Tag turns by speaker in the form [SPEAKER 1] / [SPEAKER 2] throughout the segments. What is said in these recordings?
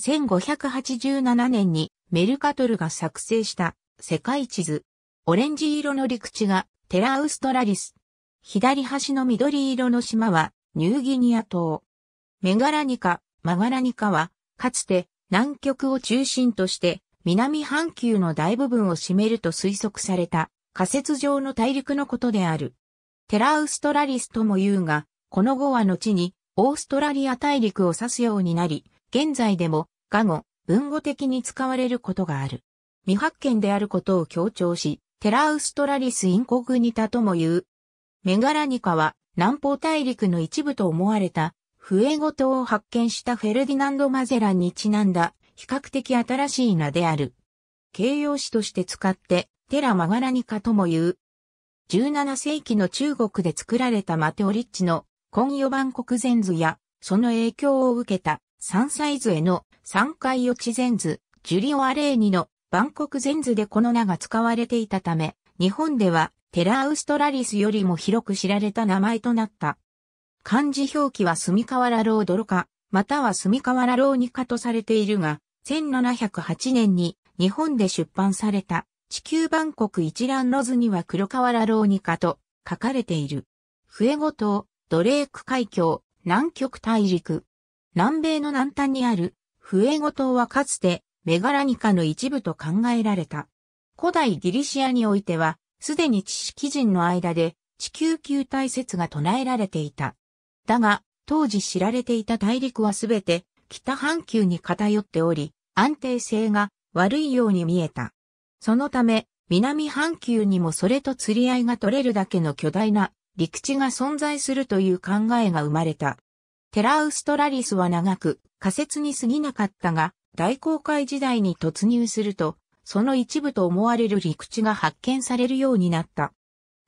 [SPEAKER 1] 1587年にメルカトルが作成した世界地図。オレンジ色の陸地がテラウストラリス。左端の緑色の島はニューギニア島。メガラニカ、マガラニカはかつて南極を中心として南半球の大部分を占めると推測された仮説上の大陸のことである。テラウストラリスとも言うが、この後は後にオーストラリア大陸を指すようになり、現在でもが語、文語的に使われることがある。未発見であることを強調し、テラウストラリスインコグニタとも言う。メガラニカは南方大陸の一部と思われたフエゴ島を発見したフェルディナンド・マゼランにちなんだ比較的新しい名である。形容詞として使ってテラ・マガラニカとも言う。17世紀の中国で作られたマテオリッチのヨバン国前図やその影響を受けたサイ図への三海予知禅図、ジュリオ・アレーニの万国禅図でこの名が使われていたため、日本ではテラ・アウストラリスよりも広く知られた名前となった。漢字表記は隅河原老泥か、または隅河原老二かとされているが、1708年に日本で出版された地球万国一覧の図には黒河原老二かと書かれている。笛五と、ドレーク海峡、南極大陸。南米の南端にあるフエゴ島はかつてメガラニカの一部と考えられた。古代ギリシアにおいては、すでに知識人の間で地球球体説が唱えられていた。だが、当時知られていた大陸はすべて北半球に偏っており、安定性が悪いように見えた。そのため、南半球にもそれと釣り合いが取れるだけの巨大な陸地が存在するという考えが生まれた。テラウストラリスは長く、仮説に過ぎなかったが、大航海時代に突入すると、その一部と思われる陸地が発見されるようになった。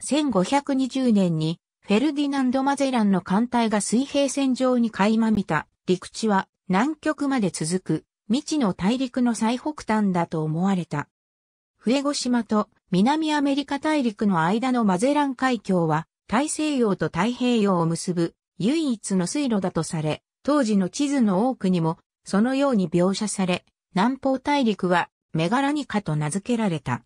[SPEAKER 1] 1520年に、フェルディナンド・マゼランの艦隊が水平線上に垣間見た陸地は南極まで続く未知の大陸の最北端だと思われた。笛子島と南アメリカ大陸の間のマゼラン海峡は大西洋と太平洋を結ぶ唯一の水路だとされ、当時の地図の多くにも、そのように描写され、南方大陸は、メガラニカと名付けられた。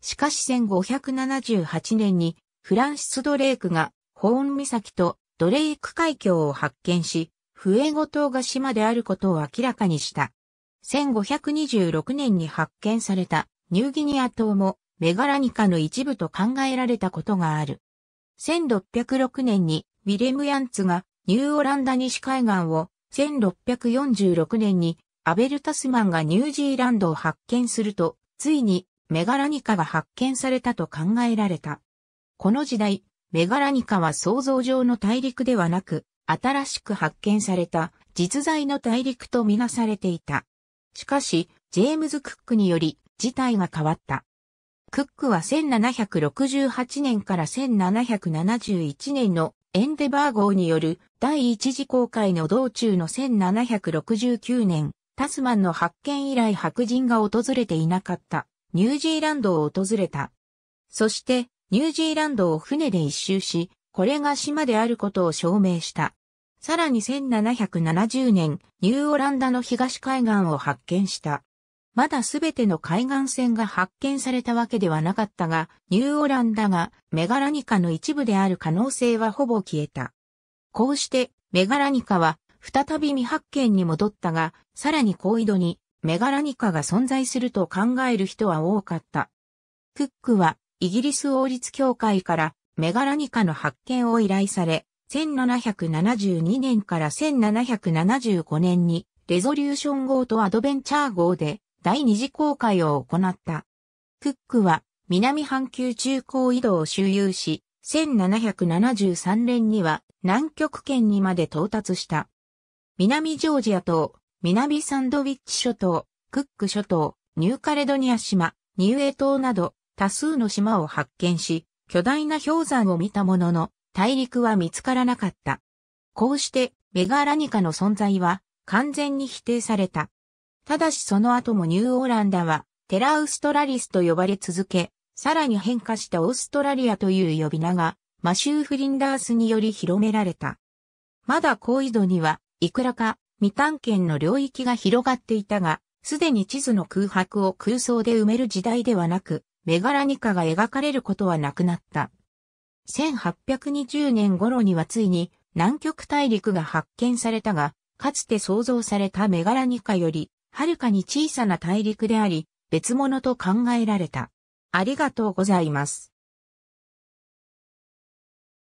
[SPEAKER 1] しかし1578年に、フランシス・ドレークが、ホーン岬とドレーク海峡を発見し、フエゴ島が島であることを明らかにした。1526年に発見されたニューギニア島もメガラニカの一部と考えられたことがある。1606年にウィレム・ヤンツがニューオランダ西海岸を1646年にアベルタスマンがニュージーランドを発見すると、ついにメガラニカが発見されたと考えられた。この時代、メガラニカは想像上の大陸ではなく、新しく発見された実在の大陸とみなされていた。しかし、ジェームズ・クックにより事態が変わった。クックは1768年から1771年のエンデバー号による第一次航海の道中の1769年、タスマンの発見以来白人が訪れていなかったニュージーランドを訪れた。そしてニュージーランドを船で一周し、これが島であることを証明した。さらに1770年、ニューオランダの東海岸を発見した。まだすべての海岸線が発見されたわけではなかったが、ニューオランダがメガラニカの一部である可能性はほぼ消えた。こうしてメガラニカは再び未発見に戻ったが、さらに高緯度にメガラニカが存在すると考える人は多かった。クックはイギリス王立協会からメガラニカの発見を依頼され、1772年から1775年にレゾリューション号とアドベンチャー号で第二次公開を行った。クックは南半球中高移動を周遊し、1773年には南極圏にまで到達した。南ジョージア島、南サンドウィッチ諸島、クック諸島、ニューカレドニア島、ニューエ島など多数の島を発見し、巨大な氷山を見たものの、大陸は見つからなかった。こうしてメガラニカの存在は完全に否定された。ただしその後もニューオーランダはテラウストラリスと呼ばれ続け、さらに変化したオーストラリアという呼び名がマシュー・フリンダースにより広められた。まだ高緯度には、いくらか未探検の領域が広がっていたが、すでに地図の空白を空想で埋める時代ではなく、メガラニカが描かれることはなくなった。1820年頃にはついに南極大陸が発見されたが、かつて想像されたメガラニカよりはるかに小さな大陸であり、別物と考えられた。ありがとうございます。